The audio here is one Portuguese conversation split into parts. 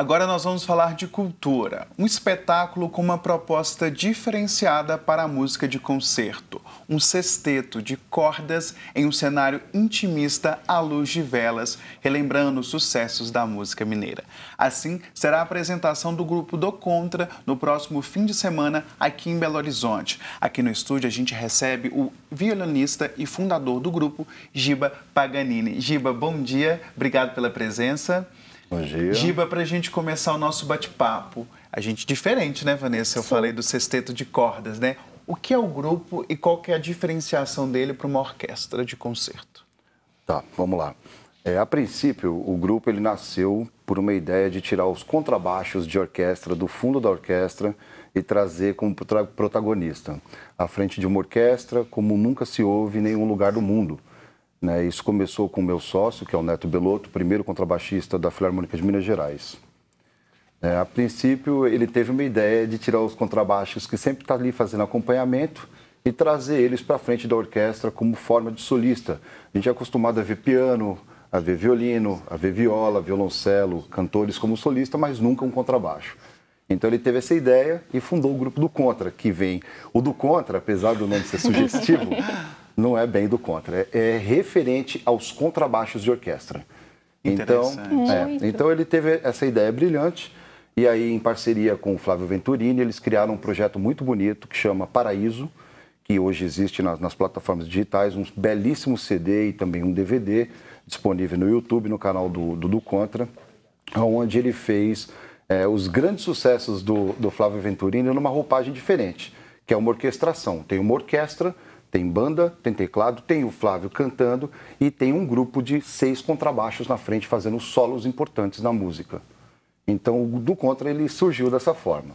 Agora nós vamos falar de cultura, um espetáculo com uma proposta diferenciada para a música de concerto, um sexteto de cordas em um cenário intimista à luz de velas, relembrando os sucessos da música mineira. Assim, será a apresentação do grupo do Contra no próximo fim de semana aqui em Belo Horizonte. Aqui no estúdio a gente recebe o violinista e fundador do grupo, Giba Paganini. Giba, bom dia, obrigado pela presença. Bom dia. Giba, para a gente começar o nosso bate-papo, a gente diferente, né, Vanessa? Eu Sim. falei do sexteto de cordas, né? O que é o grupo e qual que é a diferenciação dele para uma orquestra de concerto? Tá, vamos lá. É, a princípio, o grupo ele nasceu por uma ideia de tirar os contrabaixos de orquestra do fundo da orquestra e trazer como protagonista, à frente de uma orquestra como nunca se ouve em nenhum lugar do mundo. Né? Isso começou com o meu sócio, que é o Neto Belotto, primeiro contrabaixista da Filarmônica de Minas Gerais. É, a princípio, ele teve uma ideia de tirar os contrabaixos que sempre estão tá ali fazendo acompanhamento e trazer eles para frente da orquestra como forma de solista. A gente é acostumado a ver piano, a ver violino, a ver viola, violoncelo, cantores como solista, mas nunca um contrabaixo. Então ele teve essa ideia e fundou o grupo do Contra, que vem. O do Contra, apesar do nome ser sugestivo, não é bem do contra, é, é, referente aos contrabaixos de orquestra. Então, é, então ele teve essa ideia brilhante e aí em parceria com o Flávio Venturini eles criaram um projeto muito bonito que chama Paraíso, que hoje existe nas, nas plataformas digitais, um belíssimo CD e também um DVD disponível no YouTube, no canal do, do, do Contra, onde ele fez é, os grandes sucessos do, do Flávio Venturini numa roupagem diferente, que é uma orquestração. Tem uma orquestra tem banda, tem teclado, tem o Flávio cantando e tem um grupo de seis contrabaixos na frente fazendo solos importantes na música. Então, o do Contra ele surgiu dessa forma.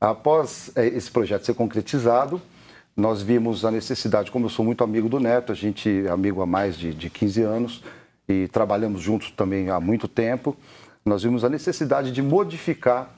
Após é, esse projeto ser concretizado, nós vimos a necessidade, como eu sou muito amigo do Neto, a gente é amigo há mais de, de 15 anos e trabalhamos juntos também há muito tempo, nós vimos a necessidade de modificar,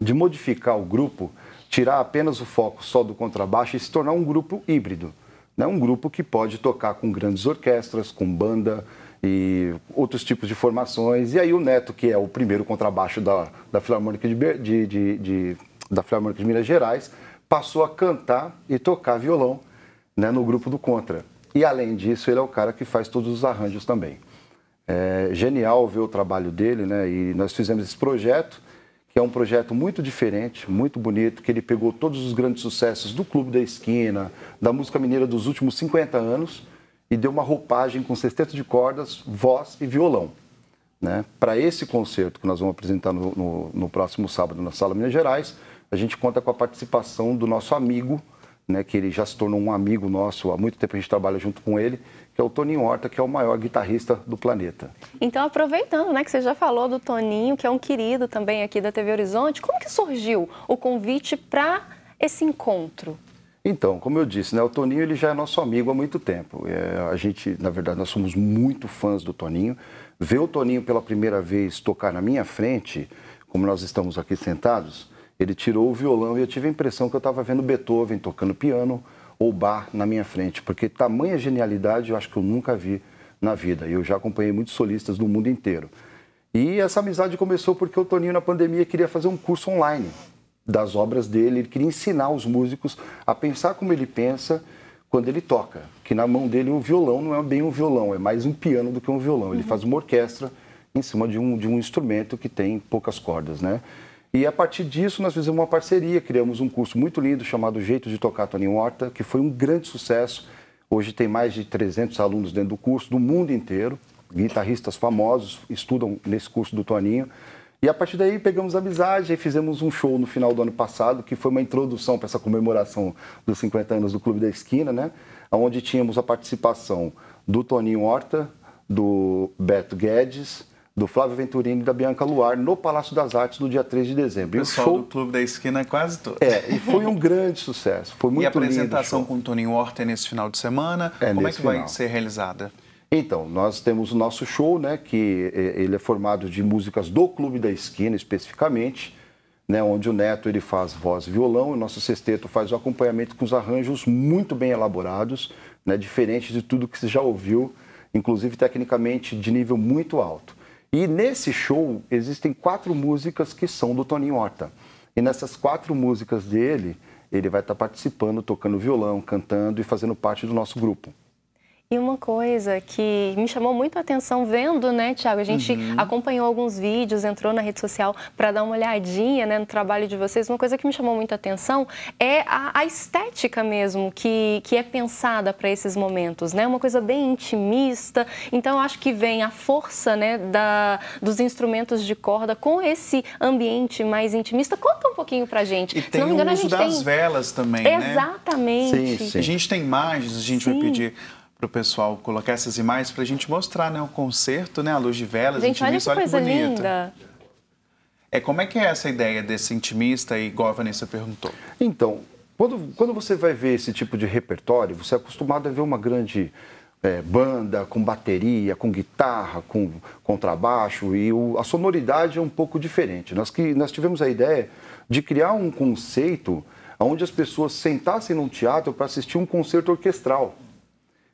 de modificar o grupo, tirar apenas o foco só do contrabaixo e se tornar um grupo híbrido né? um grupo que pode tocar com grandes orquestras, com banda e outros tipos de formações. E aí o Neto, que é o primeiro contrabaixo da, da Filarmônica de, de, de, de da Filarmônica de Minas Gerais, passou a cantar e tocar violão né, no grupo do Contra. E além disso, ele é o cara que faz todos os arranjos também. É genial ver o trabalho dele, né? E nós fizemos esse projeto é um projeto muito diferente, muito bonito, que ele pegou todos os grandes sucessos do Clube da Esquina, da música mineira dos últimos 50 anos e deu uma roupagem com sexteto de cordas, voz e violão. Né? Para esse concerto que nós vamos apresentar no, no, no próximo sábado na Sala Minas Gerais, a gente conta com a participação do nosso amigo né, que ele já se tornou um amigo nosso, há muito tempo a gente trabalha junto com ele, que é o Toninho Horta, que é o maior guitarrista do planeta. Então, aproveitando, né, que você já falou do Toninho, que é um querido também aqui da TV Horizonte, como que surgiu o convite para esse encontro? Então, como eu disse, né, o Toninho ele já é nosso amigo há muito tempo. É, a gente, na verdade, nós somos muito fãs do Toninho. Ver o Toninho pela primeira vez tocar na minha frente, como nós estamos aqui sentados, ele tirou o violão e eu tive a impressão que eu estava vendo Beethoven tocando piano ou bar na minha frente, porque tamanha genialidade eu acho que eu nunca vi na vida. Eu já acompanhei muitos solistas do mundo inteiro. E essa amizade começou porque o Toninho, na pandemia, queria fazer um curso online das obras dele, ele queria ensinar os músicos a pensar como ele pensa quando ele toca, que na mão dele o violão não é bem um violão, é mais um piano do que um violão. Ele uhum. faz uma orquestra em cima de um, de um instrumento que tem poucas cordas, né? E a partir disso, nós fizemos uma parceria, criamos um curso muito lindo chamado Jeito de Tocar Tony Horta, que foi um grande sucesso. Hoje tem mais de 300 alunos dentro do curso, do mundo inteiro. Guitarristas famosos estudam nesse curso do Toninho. E a partir daí pegamos amizade e fizemos um show no final do ano passado, que foi uma introdução para essa comemoração dos 50 anos do Clube da Esquina, né? Onde tínhamos a participação do Toninho Horta, do Beto Guedes, do Flávio Venturini e da Bianca Luar no Palácio das Artes no dia 3 de dezembro. O pessoal show... do Clube da Esquina é quase todo. É, e foi um grande sucesso. Foi muito lindo. E a apresentação com o Tony Horta é nesse final de semana, é como é que final. vai ser realizada? Então, nós temos o nosso show, né, que ele é formado de músicas do Clube da Esquina especificamente, né, onde o Neto ele faz voz e violão e o nosso sexteto faz o acompanhamento com os arranjos muito bem elaborados, né, diferente de tudo que você já ouviu, inclusive tecnicamente de nível muito alto. E nesse show existem quatro músicas que são do Toninho Horta. E nessas quatro músicas dele, ele vai estar participando, tocando violão, cantando e fazendo parte do nosso grupo. E uma coisa que me chamou muito a atenção vendo, né, Tiago? A gente uhum. acompanhou alguns vídeos, entrou na rede social para dar uma olhadinha né, no trabalho de vocês. Uma coisa que me chamou muito a atenção é a, a estética mesmo que, que é pensada para esses momentos, né? Uma coisa bem intimista. Então, acho que vem a força né, da, dos instrumentos de corda com esse ambiente mais intimista. Conta um pouquinho para gente. E tem Se não me engano, o uso a gente das tem... velas também, Exatamente. né? Exatamente. A gente tem imagens, a gente sim. vai pedir para o pessoal colocar essas imagens para a gente mostrar, né? O concerto, né? A luz de velas, gente, intimista, olha que, olha que bonita. Linda. É, como é que é essa ideia desse intimista e igual você perguntou? Então, quando, quando você vai ver esse tipo de repertório, você é acostumado a ver uma grande é, banda com bateria, com guitarra, com contrabaixo e o, a sonoridade é um pouco diferente. Nós, que, nós tivemos a ideia de criar um conceito onde as pessoas sentassem num teatro para assistir um concerto orquestral.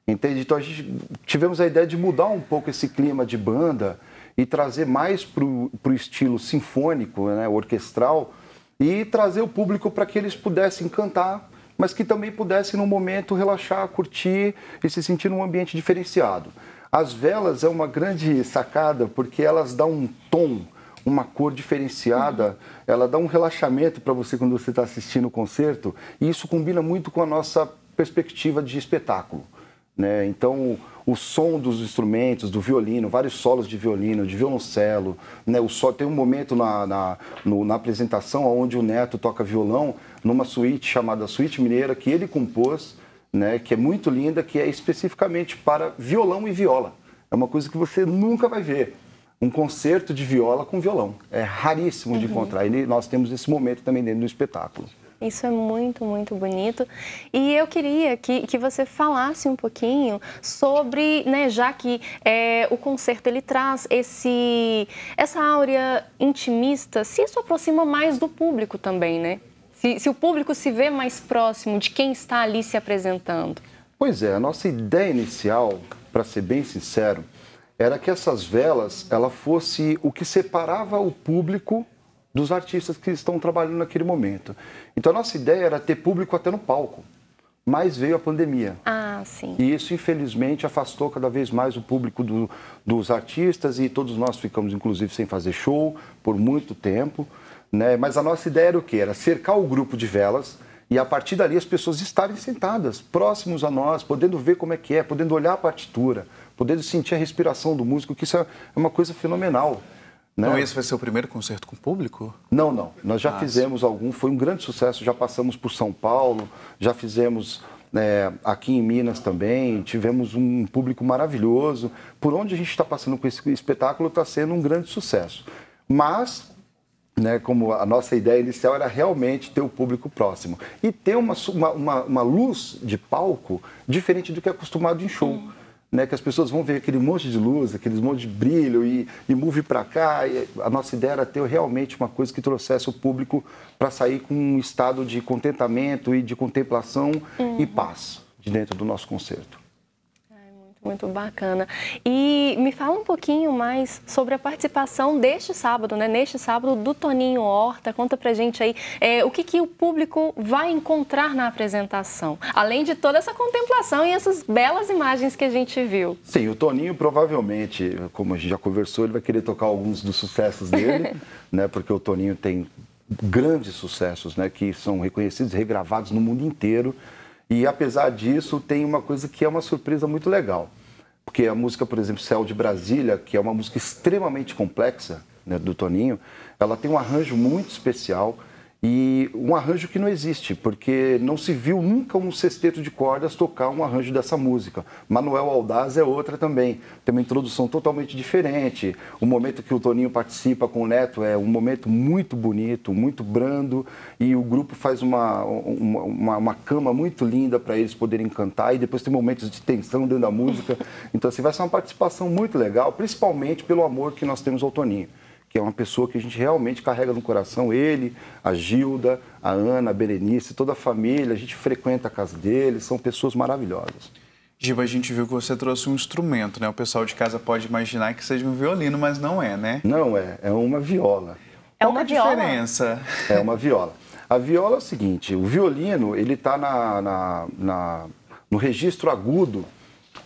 Entende? Então a gente tivemos a ideia de mudar um pouco esse clima de banda e trazer mais para o estilo sinfônico, né, orquestral, e trazer o público para que eles pudessem cantar, mas que também pudessem, no momento, relaxar, curtir e se sentir num ambiente diferenciado. As velas é uma grande sacada porque elas dão um tom, uma cor diferenciada, ela dá um relaxamento para você quando você está assistindo o concerto, e isso combina muito com a nossa perspectiva de espetáculo. Né? Então, o som dos instrumentos, do violino, vários solos de violino, de violoncelo. Né? O tem um momento na, na, no, na apresentação onde o Neto toca violão numa suíte chamada Suíte Mineira, que ele compôs, né? que é muito linda, que é especificamente para violão e viola. É uma coisa que você nunca vai ver. Um concerto de viola com violão. É raríssimo de uhum. encontrar. E nós temos esse momento também dentro do espetáculo. Isso é muito, muito bonito. E eu queria que, que você falasse um pouquinho sobre, né, já que é, o concerto ele traz esse, essa áurea intimista, se isso aproxima mais do público também, né? Se, se o público se vê mais próximo de quem está ali se apresentando. Pois é, a nossa ideia inicial, para ser bem sincero, era que essas velas ela fosse o que separava o público dos artistas que estão trabalhando naquele momento. Então a nossa ideia era ter público até no palco, mas veio a pandemia. Ah, sim. E isso, infelizmente, afastou cada vez mais o público do, dos artistas e todos nós ficamos, inclusive, sem fazer show por muito tempo. Né? Mas a nossa ideia era o quê? Era cercar o grupo de velas e a partir dali as pessoas estarem sentadas, próximos a nós, podendo ver como é que é, podendo olhar a partitura, podendo sentir a respiração do músico, que isso é, é uma coisa fenomenal. Né? Então esse vai ser o primeiro concerto com público? Não, não. Nós já ah, fizemos algum, foi um grande sucesso. Já passamos por São Paulo, já fizemos é, aqui em Minas também, tivemos um público maravilhoso. Por onde a gente está passando com esse espetáculo está sendo um grande sucesso. Mas, né, como a nossa ideia inicial era realmente ter o público próximo e ter uma, uma, uma luz de palco diferente do que é acostumado em show. Hum né, que as pessoas vão ver aquele monte de luz, aqueles monte de brilho e, e move para cá. a nossa ideia era ter realmente uma coisa que trouxesse o público para sair com um estado de contentamento e de contemplação uhum. e paz de dentro do nosso concerto. Muito bacana. E me fala um pouquinho mais sobre a participação deste sábado, né? Neste sábado do Toninho Horta. Conta pra gente aí é, o que, que o público vai encontrar na apresentação, além de toda essa contemplação e essas belas imagens que a gente viu. Sim, o Toninho provavelmente, como a gente já conversou, ele vai querer tocar alguns dos sucessos dele, né? Porque o Toninho tem grandes sucessos, né? Que são reconhecidos e regravados no mundo inteiro. E apesar disso, tem uma coisa que é uma surpresa muito legal. Porque a música, por exemplo, Céu de Brasília, que é uma música extremamente complexa, né, do Toninho, ela tem um arranjo muito especial e um arranjo que não existe, porque não se viu nunca um sexteto de cordas tocar um arranjo dessa música. Manuel Aldaz é outra também, tem uma introdução totalmente diferente. O momento que o Toninho participa com o Neto é um momento muito bonito, muito brando, e o grupo faz uma, uma, uma, uma cama muito linda para eles poderem cantar, e depois tem momentos de tensão dentro da música. Então, assim, vai ser uma participação muito legal, principalmente pelo amor que nós temos ao Toninho que é uma pessoa que a gente realmente carrega no coração, ele, a Gilda, a Ana, a Berenice, toda a família, a gente frequenta a casa dele são pessoas maravilhosas. Giba, a gente viu que você trouxe um instrumento, né? O pessoal de casa pode imaginar que seja um violino, mas não é, né? Não é, é uma viola. É Qual uma a viola. diferença? É uma viola. A viola é o seguinte, o violino, ele está na, na, na, no registro agudo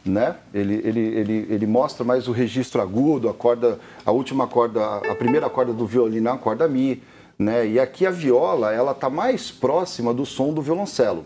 né? Ele, ele, ele, ele mostra mais o registro agudo, a corda, a última corda, a primeira corda do violino é a corda mi, né? E aqui a viola, ela tá mais próxima do som do violoncelo.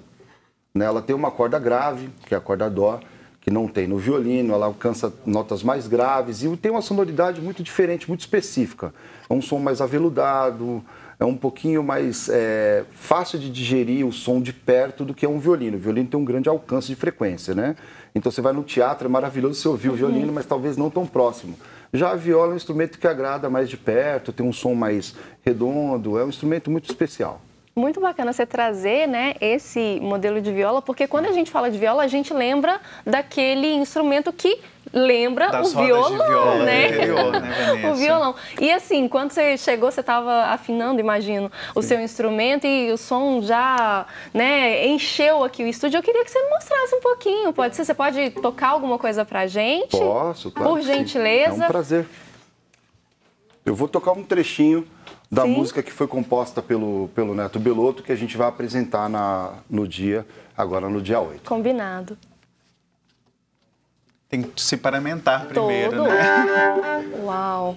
Né? Ela tem uma corda grave, que é a corda dó, que não tem no violino, ela alcança notas mais graves e tem uma sonoridade muito diferente, muito específica. É um som mais aveludado, é um pouquinho mais é, fácil de digerir o som de perto do que é um violino. O violino tem um grande alcance de frequência, né? Então você vai no teatro, é maravilhoso você ouvir uhum. o violino, mas talvez não tão próximo. Já a viola é um instrumento que agrada mais de perto, tem um som mais redondo, é um instrumento muito especial muito bacana você trazer né, esse modelo de viola, porque quando a gente fala de viola, a gente lembra daquele instrumento que lembra das o violão, viola, né? né o violão. E assim, quando você chegou, você estava afinando, imagino, o seu instrumento e o som já, né, encheu aqui o estúdio. Eu queria que você mostrasse um pouquinho, pode ser? Você pode tocar alguma coisa pra gente? Posso, claro. Por gentileza. É um prazer. Eu vou tocar um trechinho da Sim. música que foi composta pelo, pelo Neto Belotto, que a gente vai apresentar na, no dia, agora no dia 8. Combinado. Tem que se paramentar primeiro, Todo. né? Uau!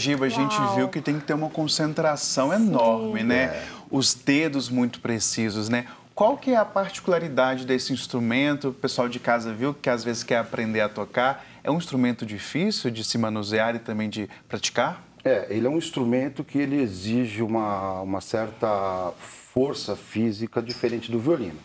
Giba, a gente Uau. viu que tem que ter uma concentração Sim, enorme, né? É. Os dedos muito precisos, né? Qual que é a particularidade desse instrumento? O pessoal de casa viu que às vezes quer aprender a tocar. É um instrumento difícil de se manusear e também de praticar? É, ele é um instrumento que ele exige uma, uma certa força física diferente do violino.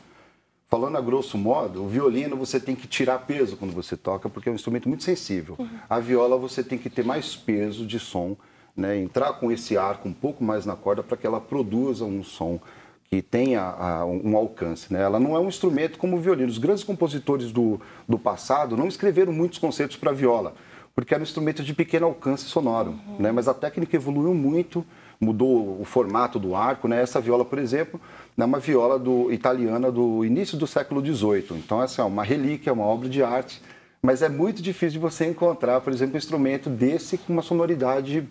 Falando a grosso modo, o violino você tem que tirar peso quando você toca, porque é um instrumento muito sensível. Uhum. A viola você tem que ter mais peso de som, né? entrar com esse arco um pouco mais na corda para que ela produza um som que tenha a, um alcance. Né? Ela não é um instrumento como o violino. Os grandes compositores do, do passado não escreveram muitos conceitos para viola, porque era um instrumento de pequeno alcance sonoro. Uhum. Né? Mas a técnica evoluiu muito mudou o formato do arco. Né? Essa viola, por exemplo, é uma viola do, italiana do início do século XVIII. Então, essa é uma relíquia, uma obra de arte, mas é muito difícil de você encontrar, por exemplo, um instrumento desse com uma sonoridade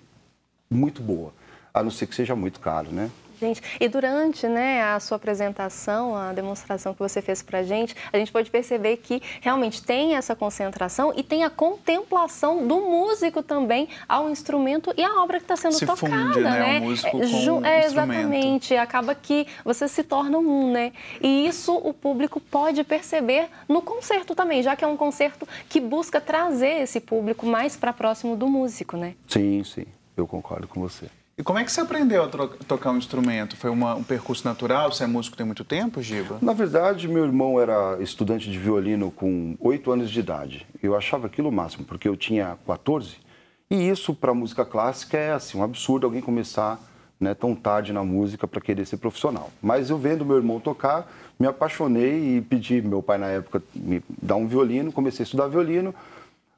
muito boa, a não ser que seja muito caro, né? gente. E durante né, a sua apresentação, a demonstração que você fez para a gente, a gente pode perceber que realmente tem essa concentração e tem a contemplação do músico também ao instrumento e à obra que está sendo se tocada. Funde, né? né? O né? músico com o é, exatamente. Acaba que você se torna um, né? E isso o público pode perceber no concerto também, já que é um concerto que busca trazer esse público mais para próximo do músico, né? Sim, sim. Eu concordo com você. E como é que você aprendeu a tocar um instrumento? Foi uma, um percurso natural? Você é músico tem muito tempo, Giba? Na verdade, meu irmão era estudante de violino com 8 anos de idade. Eu achava aquilo o máximo, porque eu tinha 14. E isso, para música clássica, é assim, um absurdo alguém começar né, tão tarde na música para querer ser profissional. Mas eu vendo meu irmão tocar, me apaixonei e pedi meu pai, na época, me dar um violino. Comecei a estudar violino.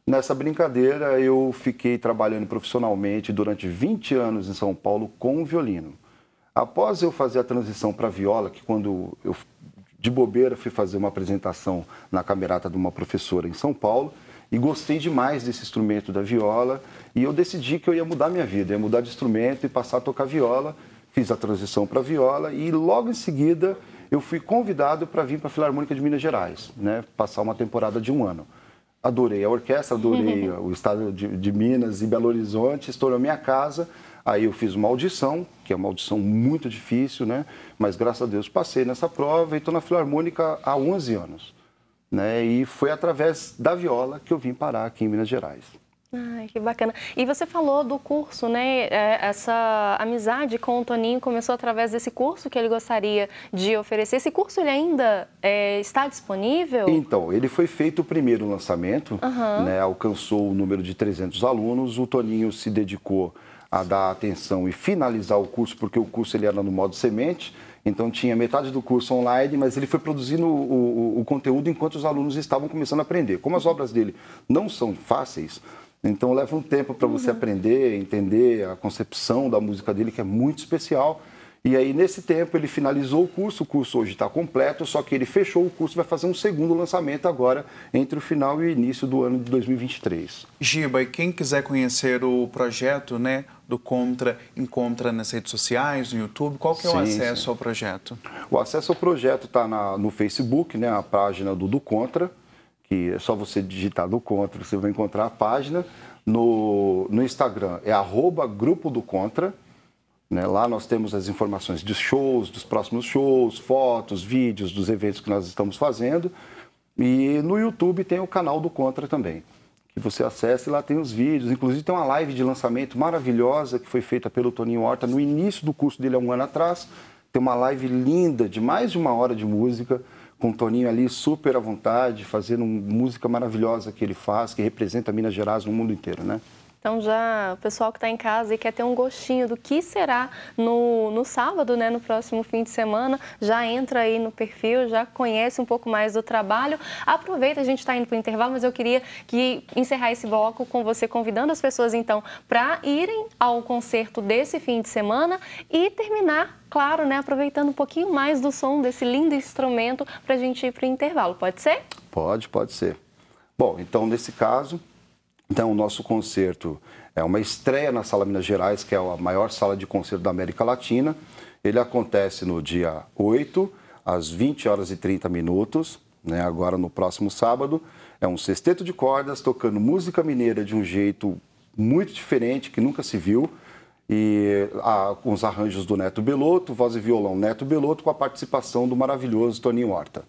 Nessa brincadeira, eu fiquei trabalhando profissionalmente durante 20 anos em São Paulo com o violino. Após eu fazer a transição para viola, que quando eu de bobeira fui fazer uma apresentação na camerata de uma professora em São Paulo, e gostei demais desse instrumento da viola, e eu decidi que eu ia mudar minha vida, ia mudar de instrumento e passar a tocar viola. Fiz a transição para viola e logo em seguida eu fui convidado para vir para a Filarmônica de Minas Gerais, né, passar uma temporada de um ano adorei a orquestra, adorei o estado de, de, Minas e Belo Horizonte, estourou minha casa. Aí eu fiz uma audição, que é uma audição muito difícil, né? Mas graças a Deus passei nessa prova e estou na Filarmônica há 11 anos. Né? E foi através da viola que eu vim parar aqui em Minas Gerais. Ai, que bacana. E você falou do curso, né? É, essa amizade com o Toninho começou através desse curso que ele gostaria de oferecer. Esse curso ele ainda é, está disponível? Então, ele foi feito o primeiro lançamento, uhum. né? alcançou o número de 300 alunos. O Toninho se dedicou a dar atenção e finalizar o curso, porque o curso ele era no modo semente, então tinha metade do curso online, mas ele foi produzindo o, o, o conteúdo enquanto os alunos estavam começando a aprender. Como as obras dele não são fáceis, então leva um tempo para você uhum. aprender, entender a concepção da música dele, que é muito especial. E aí, nesse tempo, ele finalizou o curso. O curso hoje está completo, só que ele fechou o curso e vai fazer um segundo lançamento agora, entre o final e o início do ano de 2023. Giba, e quem quiser conhecer o projeto né, do Contra, encontra nas redes sociais, no YouTube. Qual que é sim, o acesso sim. ao projeto? O acesso ao projeto está no Facebook, né, a página do, do Contra que é só você digitar no Contra, você vai encontrar a página. No, no Instagram é arroba Grupo do Contra. Né? Lá nós temos as informações dos shows, dos próximos shows, fotos, vídeos dos eventos que nós estamos fazendo. E no YouTube tem o canal do Contra também. Que você acesse lá tem os vídeos. Inclusive tem uma live de lançamento maravilhosa que foi feita pelo Toninho Horta no início do curso dele há um ano atrás. Tem uma live linda de mais de uma hora de música com o Toninho ali super à vontade, fazendo música maravilhosa que ele faz, que representa Minas Gerais no mundo inteiro, né? Então já o pessoal que está em casa e quer ter um gostinho do que será no, no sábado, né, no próximo fim de semana, já entra aí no perfil, já conhece um pouco mais do trabalho. Aproveita, a gente está indo para o intervalo, mas eu queria que encerrar esse bloco com você convidando as pessoas então para irem ao concerto desse fim de semana e terminar claro, né, aproveitando um pouquinho mais do som desse lindo instrumento para a gente ir para o intervalo, pode ser? Pode, pode ser. Bom, então nesse caso, então, o nosso concerto é uma estreia na Sala Minas Gerais, que é a maior sala de concerto da América Latina. Ele acontece no dia 8, às 20 horas e 30 minutos, né? agora no próximo sábado. É um sexteto de cordas tocando música mineira de um jeito muito diferente, que nunca se viu e a, com os arranjos do Neto Belotto, voz e violão Neto Belotto, com a participação do maravilhoso Toninho Horta.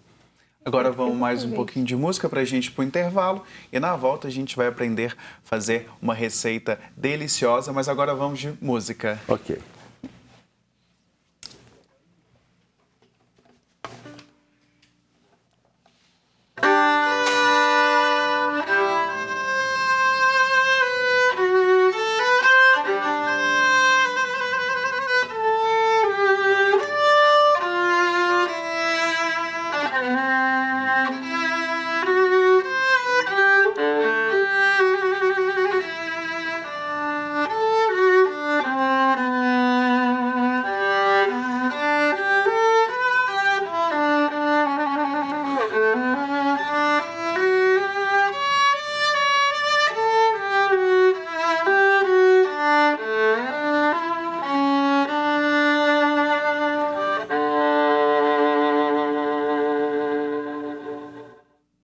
Agora vamos mais um pouquinho de música para a gente para o intervalo e na volta a gente vai aprender a fazer uma receita deliciosa, mas agora vamos de música. Ok.